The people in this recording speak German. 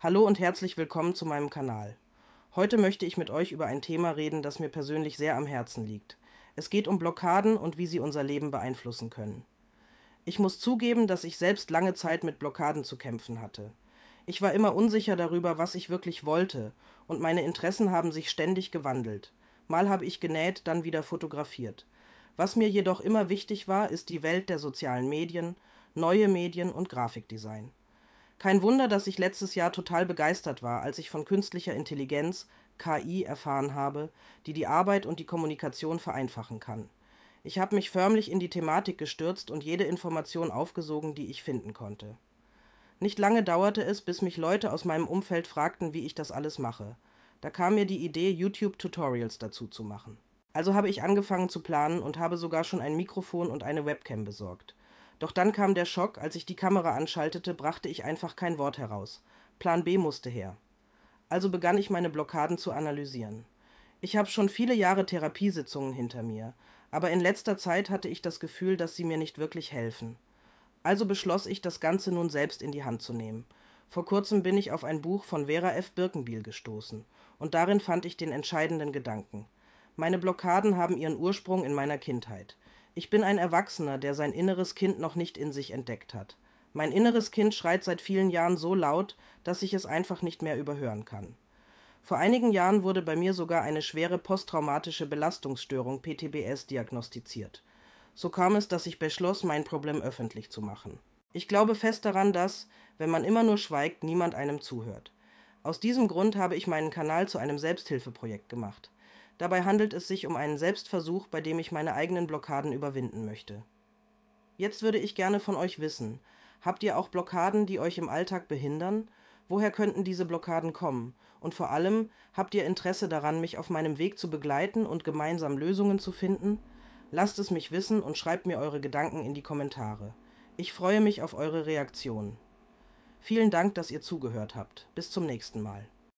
Hallo und herzlich willkommen zu meinem Kanal. Heute möchte ich mit euch über ein Thema reden, das mir persönlich sehr am Herzen liegt. Es geht um Blockaden und wie sie unser Leben beeinflussen können. Ich muss zugeben, dass ich selbst lange Zeit mit Blockaden zu kämpfen hatte. Ich war immer unsicher darüber, was ich wirklich wollte, und meine Interessen haben sich ständig gewandelt. Mal habe ich genäht, dann wieder fotografiert. Was mir jedoch immer wichtig war, ist die Welt der sozialen Medien, neue Medien und Grafikdesign. Kein Wunder, dass ich letztes Jahr total begeistert war, als ich von künstlicher Intelligenz, KI, erfahren habe, die die Arbeit und die Kommunikation vereinfachen kann. Ich habe mich förmlich in die Thematik gestürzt und jede Information aufgesogen, die ich finden konnte. Nicht lange dauerte es, bis mich Leute aus meinem Umfeld fragten, wie ich das alles mache. Da kam mir die Idee, YouTube-Tutorials dazu zu machen. Also habe ich angefangen zu planen und habe sogar schon ein Mikrofon und eine Webcam besorgt. Doch dann kam der Schock, als ich die Kamera anschaltete, brachte ich einfach kein Wort heraus. Plan B musste her. Also begann ich meine Blockaden zu analysieren. Ich habe schon viele Jahre Therapiesitzungen hinter mir, aber in letzter Zeit hatte ich das Gefühl, dass sie mir nicht wirklich helfen. Also beschloss ich, das Ganze nun selbst in die Hand zu nehmen. Vor kurzem bin ich auf ein Buch von Vera F. Birkenbiel gestoßen, und darin fand ich den entscheidenden Gedanken. Meine Blockaden haben ihren Ursprung in meiner Kindheit. Ich bin ein Erwachsener, der sein inneres Kind noch nicht in sich entdeckt hat. Mein inneres Kind schreit seit vielen Jahren so laut, dass ich es einfach nicht mehr überhören kann. Vor einigen Jahren wurde bei mir sogar eine schwere posttraumatische Belastungsstörung PTBS diagnostiziert. So kam es, dass ich beschloss, mein Problem öffentlich zu machen. Ich glaube fest daran, dass, wenn man immer nur schweigt, niemand einem zuhört. Aus diesem Grund habe ich meinen Kanal zu einem Selbsthilfeprojekt gemacht. Dabei handelt es sich um einen Selbstversuch, bei dem ich meine eigenen Blockaden überwinden möchte. Jetzt würde ich gerne von euch wissen, habt ihr auch Blockaden, die euch im Alltag behindern? Woher könnten diese Blockaden kommen? Und vor allem, habt ihr Interesse daran, mich auf meinem Weg zu begleiten und gemeinsam Lösungen zu finden? Lasst es mich wissen und schreibt mir eure Gedanken in die Kommentare. Ich freue mich auf eure Reaktionen. Vielen Dank, dass ihr zugehört habt. Bis zum nächsten Mal.